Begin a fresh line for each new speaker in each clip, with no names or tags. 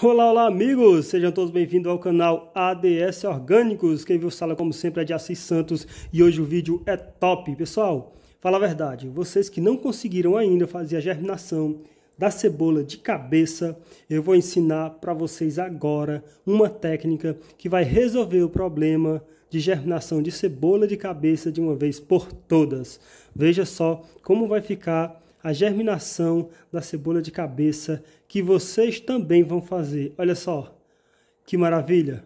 Olá, olá amigos! Sejam todos bem-vindos ao canal ADS Orgânicos. Quem viu sala como sempre é de Assis Santos e hoje o vídeo é top. Pessoal, fala a verdade, vocês que não conseguiram ainda fazer a germinação da cebola de cabeça, eu vou ensinar para vocês agora uma técnica que vai resolver o problema de germinação de cebola de cabeça de uma vez por todas. Veja só como vai ficar a germinação da cebola de cabeça que vocês também vão fazer. Olha só, que maravilha!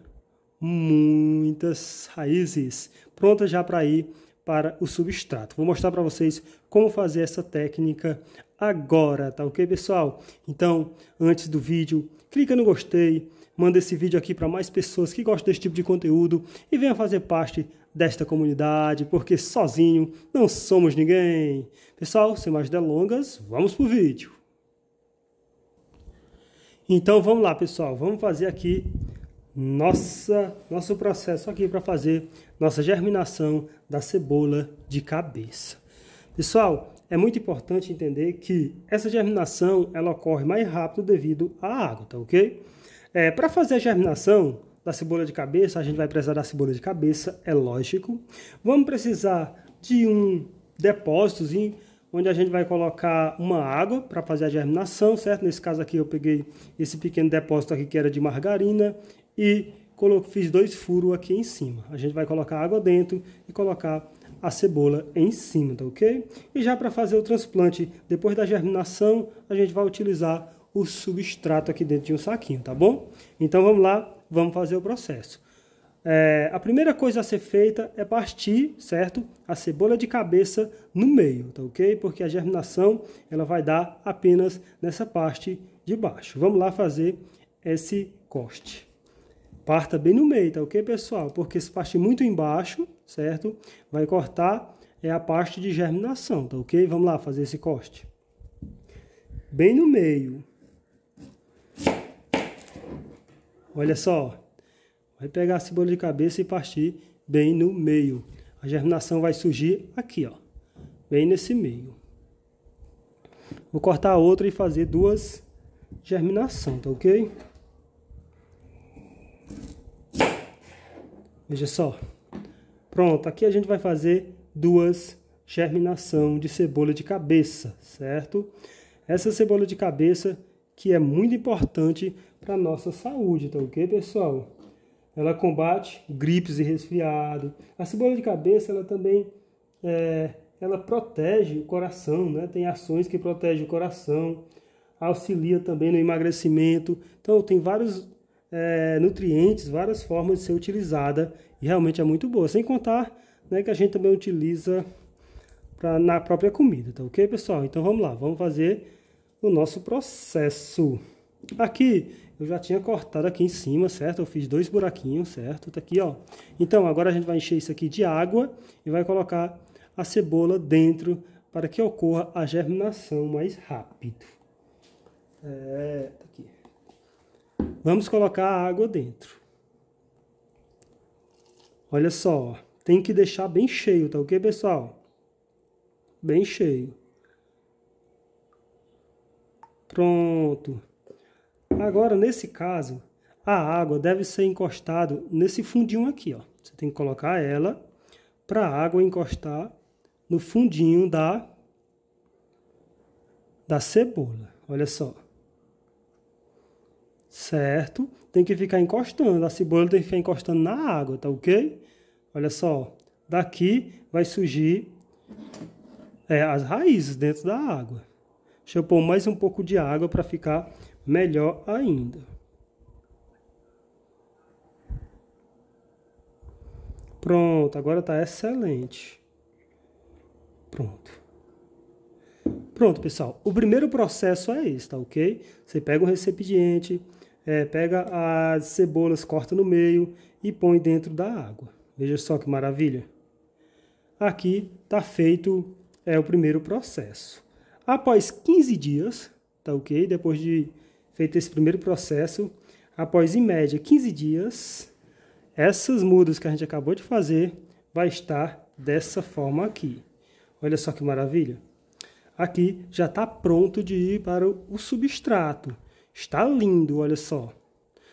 Muitas raízes prontas já para ir para o substrato. Vou mostrar para vocês como fazer essa técnica agora, tá ok, pessoal? Então, antes do vídeo, clica no gostei, manda esse vídeo aqui para mais pessoas que gostam desse tipo de conteúdo e venha fazer parte desta comunidade, porque sozinho não somos ninguém. Pessoal, sem mais delongas, vamos pro vídeo. Então vamos lá, pessoal, vamos fazer aqui nossa nosso processo aqui para fazer nossa germinação da cebola de cabeça. Pessoal, é muito importante entender que essa germinação ela ocorre mais rápido devido à água, tá ok? É, para fazer a germinação da cebola de cabeça, a gente vai precisar da cebola de cabeça, é lógico. Vamos precisar de um depósitozinho onde a gente vai colocar uma água para fazer a germinação, certo? Nesse caso aqui eu peguei esse pequeno depósito aqui que era de margarina e fiz dois furos aqui em cima. A gente vai colocar água dentro e colocar a cebola em cima, tá ok? E já para fazer o transplante, depois da germinação, a gente vai utilizar o substrato aqui dentro de um saquinho, tá bom? Então vamos lá, vamos fazer o processo. É, a primeira coisa a ser feita é partir, certo? A cebola de cabeça no meio, tá ok? Porque a germinação ela vai dar apenas nessa parte de baixo. Vamos lá fazer esse corte. Parta bem no meio, tá ok, pessoal? Porque se partir muito embaixo, certo? Vai cortar é a parte de germinação, tá ok? Vamos lá fazer esse corte. Bem no meio. Olha só, Vai pegar a cebola de cabeça e partir bem no meio. A germinação vai surgir aqui, ó, bem nesse meio. Vou cortar a outra e fazer duas germinação, tá ok? Veja só. Pronto, aqui a gente vai fazer duas germinação de cebola de cabeça, certo? Essa cebola de cabeça que é muito importante para nossa saúde, tá ok, pessoal? Ela combate gripes e resfriado. A cebola de cabeça, ela também é, ela protege o coração, né? Tem ações que protegem o coração, auxilia também no emagrecimento. Então tem vários é, nutrientes, várias formas de ser utilizada e realmente é muito boa. Sem contar né, que a gente também utiliza pra, na própria comida, tá ok, pessoal? Então vamos lá, vamos fazer o nosso processo. Aqui, eu já tinha cortado aqui em cima, certo? Eu fiz dois buraquinhos, certo? Tá aqui, ó. Então, agora a gente vai encher isso aqui de água e vai colocar a cebola dentro para que ocorra a germinação mais rápido. É, tá aqui. Vamos colocar a água dentro. Olha só, tem que deixar bem cheio, tá ok, pessoal? Bem cheio. Pronto. Agora, nesse caso, a água deve ser encostada nesse fundinho aqui. Ó. Você tem que colocar ela para a água encostar no fundinho da, da cebola. Olha só. Certo? Tem que ficar encostando. A cebola tem que ficar encostando na água, tá ok? Olha só. Daqui vai surgir é, as raízes dentro da água. Deixa eu pôr mais um pouco de água para ficar melhor ainda. Pronto, agora está excelente. Pronto. Pronto, pessoal. O primeiro processo é esse, tá ok? Você pega um recipiente, é, pega as cebolas, corta no meio e põe dentro da água. Veja só que maravilha. Aqui está feito é, o primeiro processo. Após 15 dias, tá ok? Depois de feito esse primeiro processo, após em média 15 dias, essas mudas que a gente acabou de fazer vai estar dessa forma aqui. Olha só que maravilha! Aqui já está pronto de ir para o substrato. Está lindo, olha só.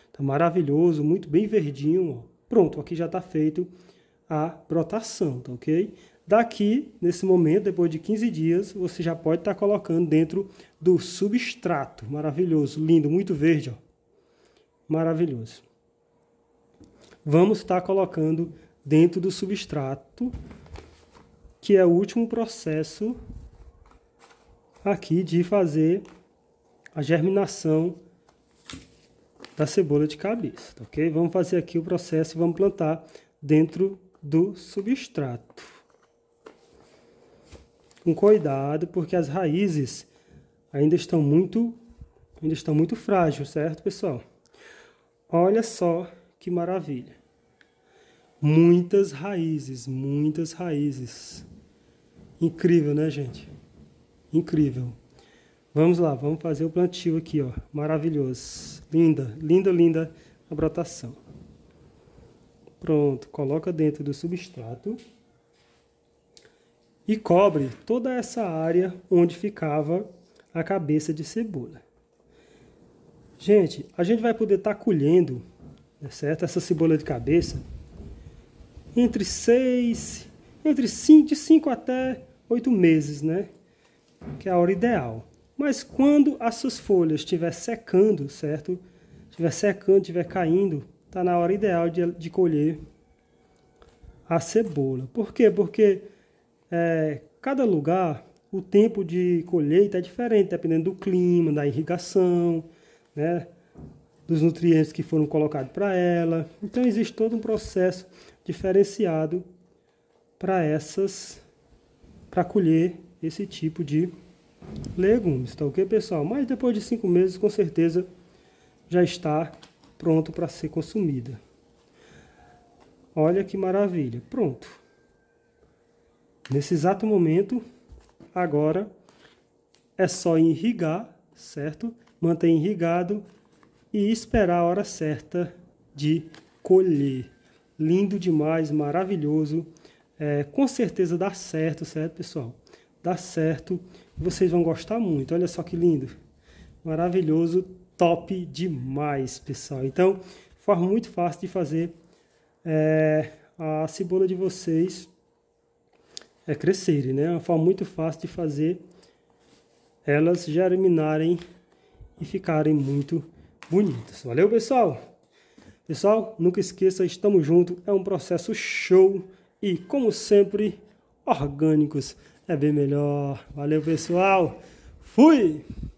Está maravilhoso, muito bem verdinho. Ó. Pronto, aqui já está feito a brotação, tá ok? Daqui, nesse momento, depois de 15 dias, você já pode estar tá colocando dentro do substrato. Maravilhoso, lindo, muito verde. Ó. Maravilhoso. Vamos estar tá colocando dentro do substrato, que é o último processo aqui de fazer a germinação da cebola de cabeça, tá ok? Vamos fazer aqui o processo e vamos plantar dentro do substrato com cuidado, porque as raízes ainda estão muito ainda estão muito frágeis, certo, pessoal? Olha só que maravilha. Muitas raízes, muitas raízes. Incrível, né, gente? Incrível. Vamos lá, vamos fazer o plantio aqui, ó. Maravilhoso. Linda, linda, linda a brotação. Pronto, coloca dentro do substrato e cobre toda essa área onde ficava a cabeça de cebola. Gente, a gente vai poder estar tá colhendo né, certo? essa cebola de cabeça entre 6, entre 5, de até 8 meses, né? Que é a hora ideal. Mas quando as suas folhas estiver secando, certo? Estiver secando, estiver caindo, tá na hora ideal de, de colher a cebola. Por quê? Porque é, cada lugar, o tempo de colheita é diferente, dependendo do clima, da irrigação, né? dos nutrientes que foram colocados para ela. Então existe todo um processo diferenciado para essas, para colher esse tipo de legumes, tá ok, pessoal? Mas depois de cinco meses, com certeza, já está pronto para ser consumida. Olha que maravilha, pronto. Nesse exato momento, agora é só irrigar, certo? Manter irrigado e esperar a hora certa de colher. Lindo demais, maravilhoso. É, com certeza dá certo, certo, pessoal? Dá certo. Vocês vão gostar muito. Olha só que lindo. Maravilhoso, top demais, pessoal. Então, forma muito fácil de fazer é, a cebola de vocês é, crescerem, né? É uma forma muito fácil de fazer elas germinarem e ficarem muito bonitas. Valeu, pessoal? Pessoal, nunca esqueça, estamos juntos, é um processo show e, como sempre, orgânicos é bem melhor. Valeu, pessoal. Fui!